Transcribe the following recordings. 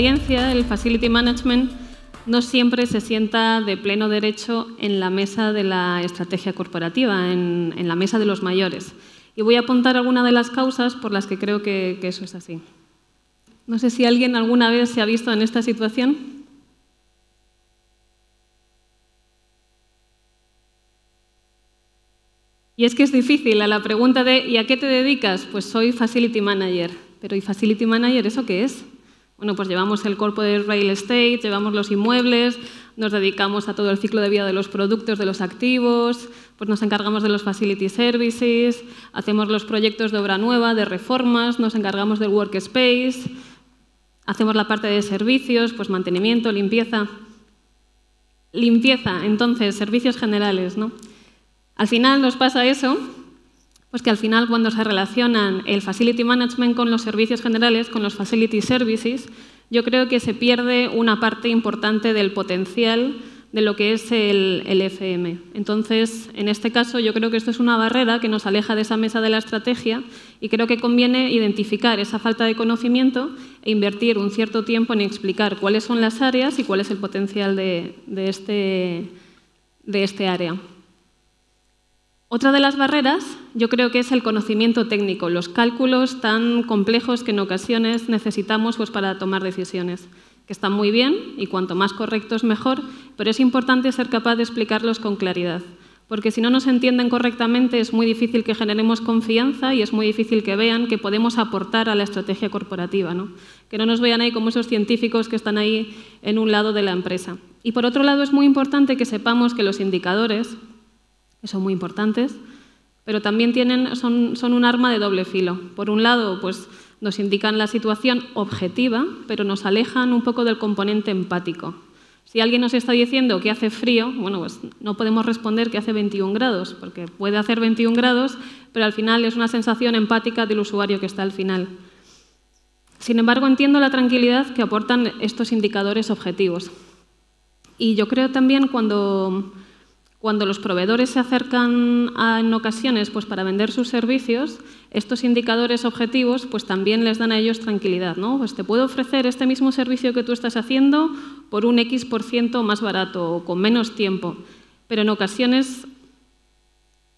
el Facility Management no siempre se sienta de pleno derecho en la mesa de la estrategia corporativa, en, la mesa de los mayores. Y voy a apuntar algunas de las causas por las que creo que, que eso es así. No sé si alguien alguna vez se ha visto en esta situación. Y es que es difícil a la pregunta de ¿y a qué te dedicas? Pues soy Facility Manager. Pero ¿y Facility Manager eso qué es? Bueno, pues llevamos el cuerpo de real estate, llevamos los inmuebles, nos dedicamos a todo el ciclo de vida de los productos, de los activos, pues nos encargamos de los facility services, hacemos los proyectos de obra nueva, de reformas, nos encargamos del workspace, hacemos la parte de servicios, pues mantenimiento, limpieza. Limpieza, entonces, servicios generales, ¿no? Al final nos pasa eso, pues que al final cuando se relacionan el facility management con los servicios generales, con los facility services, yo creo que se pierde una parte importante del potencial de lo que es el, FM. Entonces, en este caso, yo creo que esto es una barrera que nos aleja de esa mesa de la estrategia y creo que conviene identificar esa falta de conocimiento e invertir un cierto tiempo en explicar cuáles son las áreas y cuál es el potencial de este, este área. Otra de las barreras yo creo que es el conocimiento técnico, los cálculos tan complejos que en ocasiones necesitamos pues, para tomar decisiones, que están muy bien y cuanto más correctos mejor, pero es importante ser capaz de explicarlos con claridad, porque si no nos entienden correctamente es muy difícil que generemos confianza y es muy difícil que vean que podemos aportar a la estrategia corporativa, que no nos vean ahí como esos científicos que están ahí en un lado de la empresa. Y por otro lado es muy importante que sepamos que los indicadores, son muy importantes, pero también tienen, son, un arma de doble filo. Por un lado, pues nos indican la situación objetiva, pero nos alejan un poco del componente empático. Si alguien nos está diciendo que hace frío, bueno, pues no podemos responder que hace 21 grados, porque puede hacer 21 grados, pero al final es una sensación empática del usuario que está al final. Sin embargo, entiendo la tranquilidad que aportan estos indicadores objetivos. Y yo creo también cuando cuando los proveedores se acercan en ocasiones pues, para vender sus servicios, estos indicadores objetivos pues, también les dan a ellos tranquilidad. ¿no? Pues te puedo ofrecer este mismo servicio que tú estás haciendo por un X% ciento más barato o con menos tiempo. Pero en ocasiones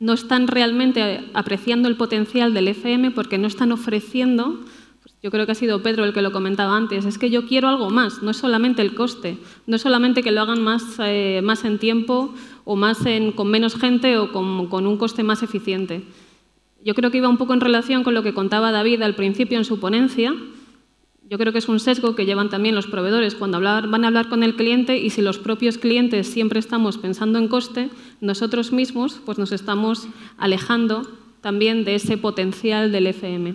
no están realmente apreciando el potencial del FM porque no están ofreciendo pues, yo creo que ha sido Pedro el que lo comentaba antes, es que yo quiero algo más, no es solamente el coste, no es solamente que lo hagan más, eh, más en tiempo o más con menos gente o con, un coste más eficiente. Yo creo que iba un poco en relación con lo que contaba David al principio en su ponencia. Yo creo que es un sesgo que llevan también los proveedores cuando van a hablar con el cliente y si los propios clientes siempre estamos pensando en coste, nosotros mismos pues nos estamos alejando también de ese potencial del FM.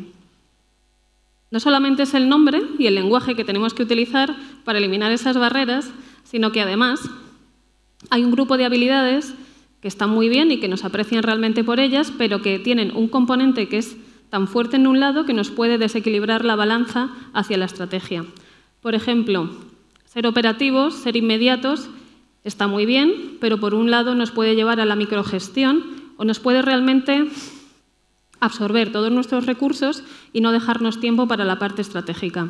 No solamente es el nombre y el lenguaje que tenemos que utilizar para eliminar esas barreras, sino que además hay un grupo de habilidades que están muy bien y que nos aprecian realmente por ellas, pero que tienen un componente que es tan fuerte en un lado que nos puede desequilibrar la balanza hacia la estrategia. Por ejemplo, ser operativos, ser inmediatos, está muy bien, pero por un lado nos puede llevar a la microgestión o nos puede realmente absorber todos nuestros recursos y no dejarnos tiempo para la parte estratégica.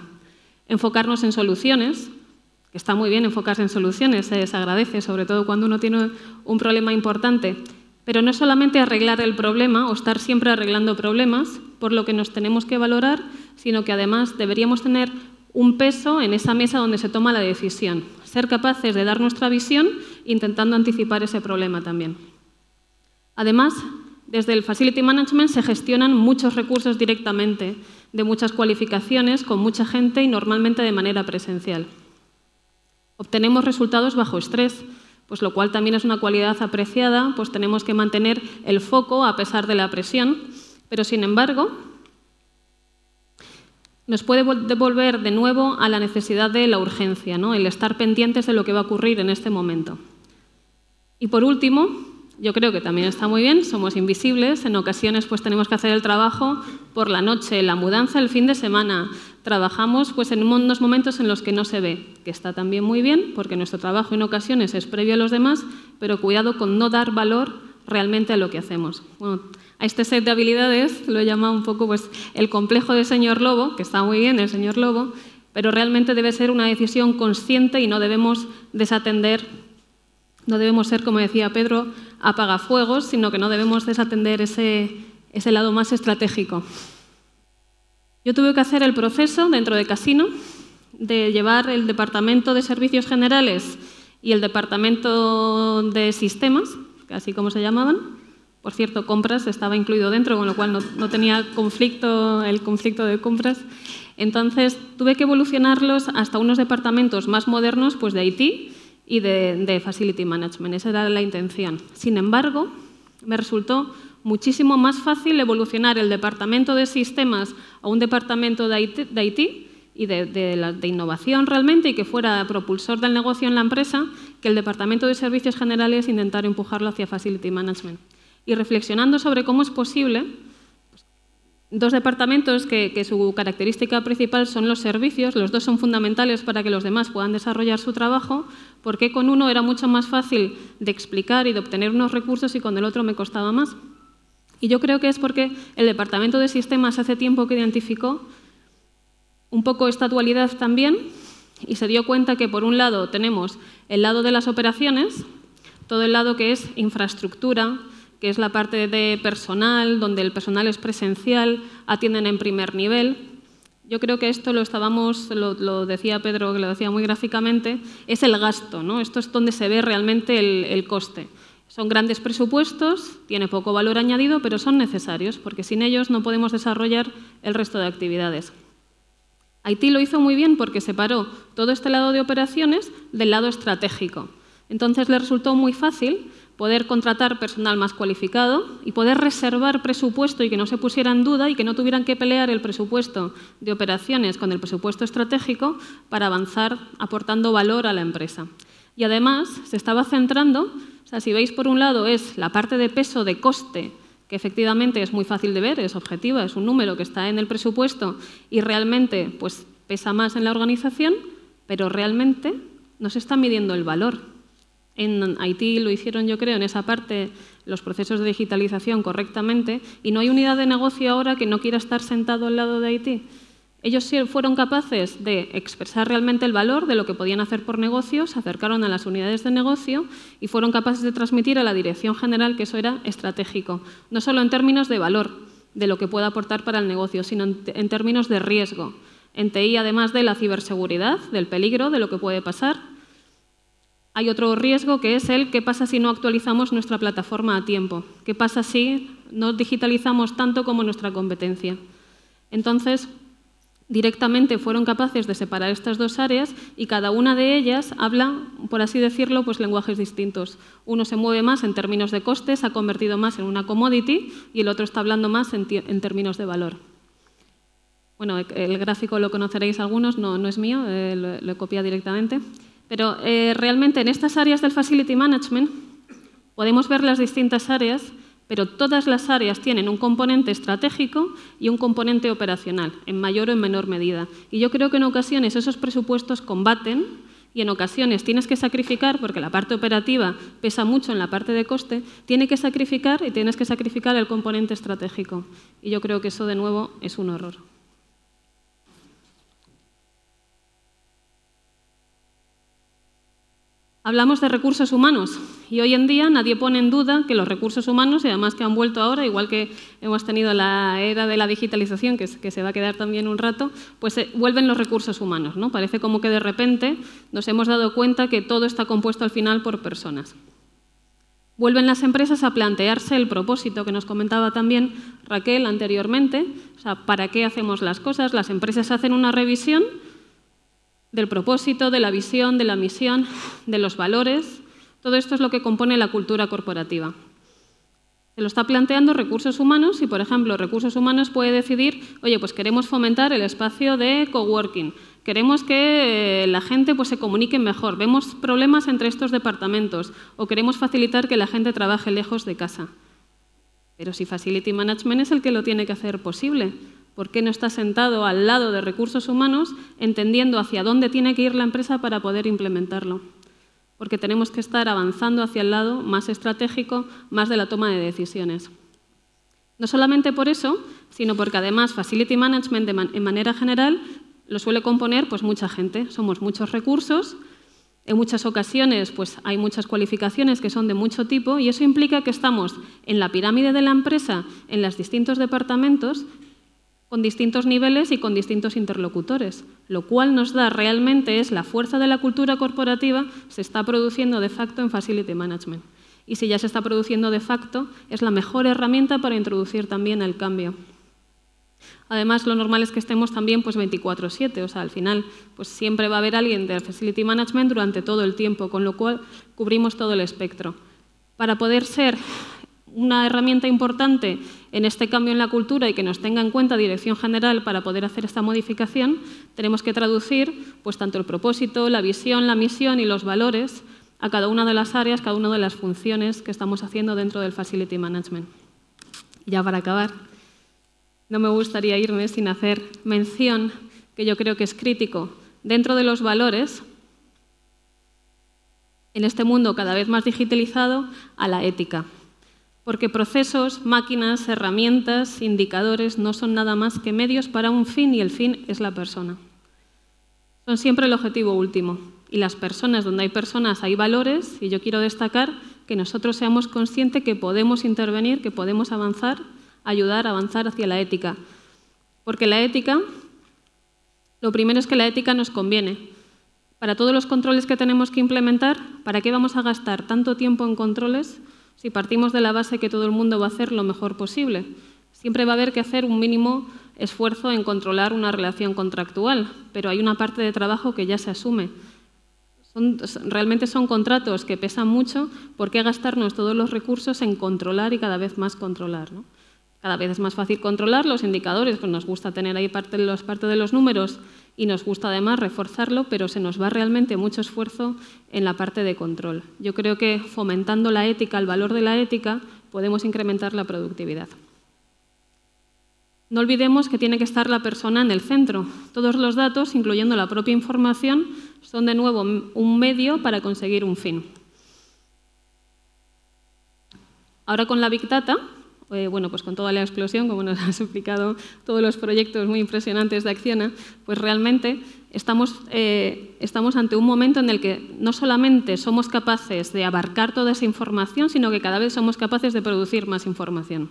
Enfocarnos en soluciones, Está muy bien enfocarse en soluciones, ¿eh? se desagradece, sobre todo cuando uno tiene un problema importante. Pero no es solamente arreglar el problema o estar siempre arreglando problemas, por lo que nos tenemos que valorar, sino que además deberíamos tener un peso en esa mesa donde se toma la decisión, ser capaces de dar nuestra visión intentando anticipar ese problema también. Además, desde el Facility Management se gestionan muchos recursos directamente, de muchas cualificaciones, con mucha gente y normalmente de manera presencial. Obtenemos resultados bajo estrés, pues lo cual también es una cualidad apreciada, pues tenemos que mantener el foco a pesar de la presión, pero sin embargo nos puede devolver de nuevo a la necesidad de la urgencia, ¿no? el estar pendientes de lo que va a ocurrir en este momento. Y por último, yo creo que también está muy bien, somos invisibles, en ocasiones pues tenemos que hacer el trabajo por la noche, la mudanza el fin de semana, trabajamos pues, en unos momentos en los que no se ve, que está también muy bien, porque nuestro trabajo en ocasiones es previo a los demás, pero cuidado con no dar valor realmente a lo que hacemos. Bueno, a este set de habilidades lo llama un poco pues, el complejo del señor lobo, que está muy bien el señor lobo, pero realmente debe ser una decisión consciente y no debemos desatender, no debemos ser, como decía Pedro, apagafuegos, sino que no debemos desatender ese, ese lado más estratégico. Yo tuve que hacer el proceso dentro de Casino de llevar el departamento de servicios generales y el departamento de sistemas, así como se llamaban. Por cierto, compras estaba incluido dentro, con lo cual no, tenía conflicto, el conflicto de compras. Entonces tuve que evolucionarlos hasta unos departamentos más modernos, pues de IT y de, de Facility Management. Esa era la intención. Sin embargo, me resultó muchísimo más fácil evolucionar el departamento de sistemas a un departamento de IT, y de, innovación realmente y que fuera propulsor del negocio en la empresa que el departamento de servicios generales intentar empujarlo hacia Facility Management. Y reflexionando sobre cómo es posible, dos departamentos que, que su característica principal son los servicios, los dos son fundamentales para que los demás puedan desarrollar su trabajo, porque con uno era mucho más fácil de explicar y de obtener unos recursos y con el otro me costaba más. Y yo creo que es porque el Departamento de Sistemas hace tiempo que identificó un poco esta dualidad también y se dio cuenta que por un lado tenemos el lado de las operaciones, todo el lado que es infraestructura, que es la parte de personal, donde el personal es presencial, atienden en primer nivel. Yo creo que esto lo estábamos, lo, decía Pedro, que lo decía muy gráficamente, es el gasto, ¿no? Esto es donde se ve realmente el coste. Son grandes presupuestos, tiene poco valor añadido, pero son necesarios, porque sin ellos no podemos desarrollar el resto de actividades. Haití lo hizo muy bien porque separó todo este lado de operaciones del lado estratégico. Entonces le resultó muy fácil poder contratar personal más cualificado y poder reservar presupuesto y que no se pusiera en duda y que no tuvieran que pelear el presupuesto de operaciones con el presupuesto estratégico para avanzar aportando valor a la empresa. Y además se estaba centrando, o sea, si veis por un lado es la parte de peso de coste, que efectivamente es muy fácil de ver, es objetiva, es un número que está en el presupuesto y realmente pues, pesa más en la organización, pero realmente no se está midiendo el valor. En Haití lo hicieron, yo creo, en esa parte los procesos de digitalización correctamente y no hay unidad de negocio ahora que no quiera estar sentado al lado de Haití. Ellos fueron capaces de expresar realmente el valor de lo que podían hacer por negocio, se acercaron a las unidades de negocio y fueron capaces de transmitir a la dirección general que eso era estratégico, no solo en términos de valor de lo que puede aportar para el negocio, sino en, en términos de riesgo. En TI, además de la ciberseguridad, del peligro, de lo que puede pasar, hay otro riesgo que es el qué pasa si no actualizamos nuestra plataforma a tiempo, qué pasa si no digitalizamos tanto como nuestra competencia. Entonces, directamente fueron capaces de separar estas dos áreas y cada una de ellas habla, por así decirlo, pues lenguajes distintos. Uno se mueve más en términos de costes, ha convertido más en una commodity y el otro está hablando más en, términos de valor. Bueno, el gráfico lo conoceréis algunos, no, es mío, eh, lo, he copiado directamente. Pero eh, realmente en estas áreas del Facility Management podemos ver las distintas áreas pero todas las áreas tienen un componente estratégico y un componente operacional, en mayor o en menor medida. Y yo creo que en ocasiones esos presupuestos combaten y en ocasiones tienes que sacrificar, porque la parte operativa pesa mucho en la parte de coste, tiene que sacrificar y tienes que sacrificar el componente estratégico. Y yo creo que eso, de nuevo, es un horror. Hablamos de recursos humanos y hoy en día nadie pone en duda que los recursos humanos, y además que han vuelto ahora, igual que hemos tenido la era de la digitalización, que, se va a quedar también un rato, pues eh, vuelven los recursos humanos. ¿no? Parece como que de repente nos hemos dado cuenta que todo está compuesto al final por personas. Vuelven las empresas a plantearse el propósito que nos comentaba también Raquel anteriormente, o sea, ¿para qué hacemos las cosas? Las empresas hacen una revisión del propósito, de la visión, de la misión, de los valores. Todo esto es lo que compone la cultura corporativa. Se lo está planteando recursos humanos y, por ejemplo, recursos humanos puede decidir, oye, pues queremos fomentar el espacio de coworking, queremos que eh, la gente pues, se comunique mejor, vemos problemas entre estos departamentos o queremos facilitar que la gente trabaje lejos de casa. Pero si Facility Management es el que lo tiene que hacer posible, ¿Por qué no está sentado al lado de recursos humanos entendiendo hacia dónde tiene que ir la empresa para poder implementarlo? Porque tenemos que estar avanzando hacia el lado más estratégico, más de la toma de decisiones. No solamente por eso, sino porque además Facility Management en manera general lo suele componer pues, mucha gente. Somos muchos recursos, en muchas ocasiones pues, hay muchas cualificaciones que son de mucho tipo y eso implica que estamos en la pirámide de la empresa, en los distintos departamentos, con distintos niveles y con distintos interlocutores. Lo cual nos da realmente es la fuerza de la cultura corporativa se está produciendo de facto en Facility Management. Y si ya se está produciendo de facto, es la mejor herramienta para introducir también el cambio. Además, lo normal es que estemos también pues 24/7, o sea, al final pues siempre va a haber alguien de Facility Management durante todo el tiempo, con lo cual cubrimos todo el espectro. Para poder ser una herramienta importante en este cambio en la cultura y que nos tenga en cuenta Dirección General para poder hacer esta modificación, tenemos que traducir pues, tanto el propósito, la visión, la misión y los valores a cada una de las áreas, cada una de las funciones que estamos haciendo dentro del Facility Management. Ya para acabar, no me gustaría irme sin hacer mención, que yo creo que es crítico, dentro de los valores, en este mundo cada vez más digitalizado, a la ética porque procesos, máquinas, herramientas, indicadores no son nada más que medios para un fin y el fin es la persona. Son siempre el objetivo último. Y las personas, donde hay personas, hay valores y yo quiero destacar que nosotros seamos conscientes que podemos intervenir, que podemos avanzar, ayudar a avanzar hacia la ética. Porque la ética, lo primero es que la ética nos conviene. Para todos los controles que tenemos que implementar, ¿para qué vamos a gastar tanto tiempo en controles? Si partimos de la base que todo el mundo va a hacer lo mejor posible, siempre va a haber que hacer un mínimo esfuerzo en controlar una relación contractual, pero hay una parte de trabajo que ya se asume. realmente son contratos que pesan mucho, ¿por qué gastarnos todos los recursos en controlar y cada vez más controlar? Cada vez es más fácil controlar los indicadores, pues nos gusta tener ahí parte de los números y nos gusta además reforzarlo, pero se nos va realmente mucho esfuerzo en la parte de control. Yo creo que fomentando la ética, el valor de la ética, podemos incrementar la productividad. No olvidemos que tiene que estar la persona en el centro. Todos los datos, incluyendo la propia información, son de nuevo un medio para conseguir un fin. Ahora con la Big Data bueno, pues con toda la explosión, como nos has explicado, todos los proyectos muy impresionantes de Acciona, pues realmente estamos, eh, estamos ante un momento en el que no solamente somos capaces de abarcar toda esa información, sino que cada vez somos capaces de producir más información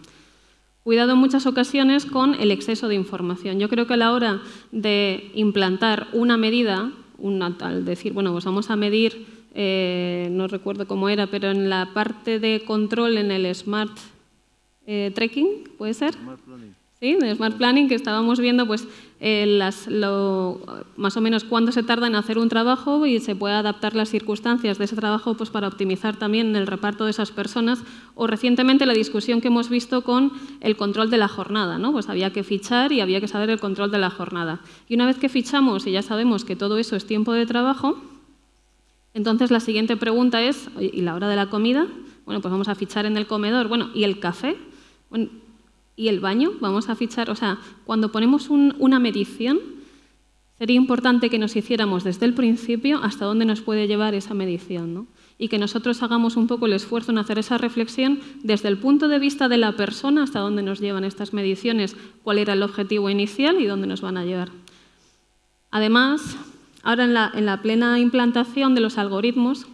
cuidado en muchas ocasiones con el exceso de información. Yo creo que a la hora de implantar una medida, al decir, bueno, pues vamos a medir, eh, no recuerdo cómo era, pero en la parte de control en el Smart eh, trekking, ¿puede ser? Sí, de Smart Planning que estábamos viendo, pues eh, las, lo, más o menos cuándo se tarda en hacer un trabajo y se puede adaptar las circunstancias de ese trabajo pues, para optimizar también el reparto de esas personas. O recientemente la discusión que hemos visto con el control de la jornada, ¿no? pues había que fichar y había que saber el control de la jornada. Y una vez que fichamos y ya sabemos que todo eso es tiempo de trabajo, entonces la siguiente pregunta es, ¿y la hora de la comida? Bueno, pues vamos a fichar en el comedor. Bueno, ¿y el café? y el baño, vamos a fichar, o sea, cuando ponemos una medición, sería importante que nos hiciéramos desde el principio hasta dónde nos puede llevar esa medición, Y que nosotros hagamos un poco el esfuerzo en hacer esa reflexión desde el punto de vista de la persona hasta dónde nos llevan estas mediciones, cuál era el objetivo inicial y dónde nos van a llevar. Además, ahora en la plena implantación de los algoritmos,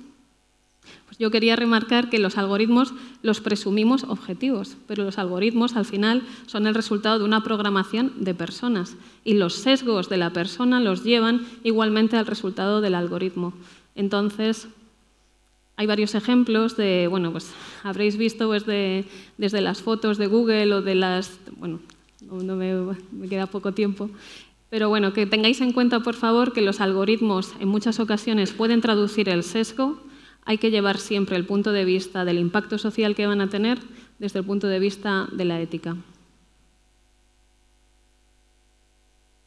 yo quería remarcar que los algoritmos los presumimos objetivos, pero los algoritmos al final son el resultado de una programación de personas y los sesgos de la persona los llevan igualmente al resultado del algoritmo. Entonces, hay varios ejemplos de, bueno, pues habréis visto pues, desde las fotos de Google o de las, bueno, no me, me queda poco tiempo, pero bueno, que tengáis en cuenta, por favor, que los algoritmos en muchas ocasiones pueden traducir el sesgo hay que llevar siempre el punto de vista del impacto social que van a tener desde el punto de vista de la ética.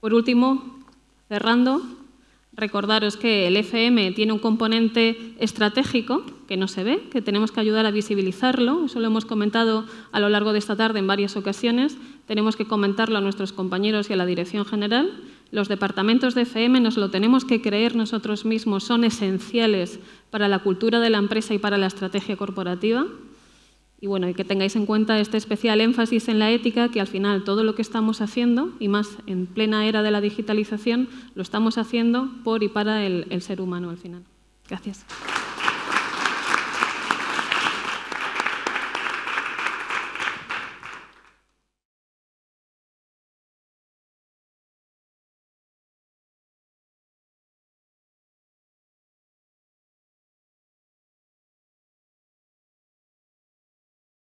Por último, cerrando, recordaros que el FM tiene un componente estratégico que no se ve, que tenemos que ayudar a visibilizarlo. Eso lo hemos comentado a lo largo de esta tarde en varias ocasiones, tenemos que comentarlo a nuestros compañeros y a la dirección general. Los departamentos de FM nos lo tenemos que creer nosotros mismos, son esenciales para la cultura de la empresa y para la estrategia corporativa. Y bueno, y que tengáis en cuenta este especial énfasis en la ética, que al final todo lo que estamos haciendo, y más en plena era de la digitalización, lo estamos haciendo por y para el ser humano al final. Gracias.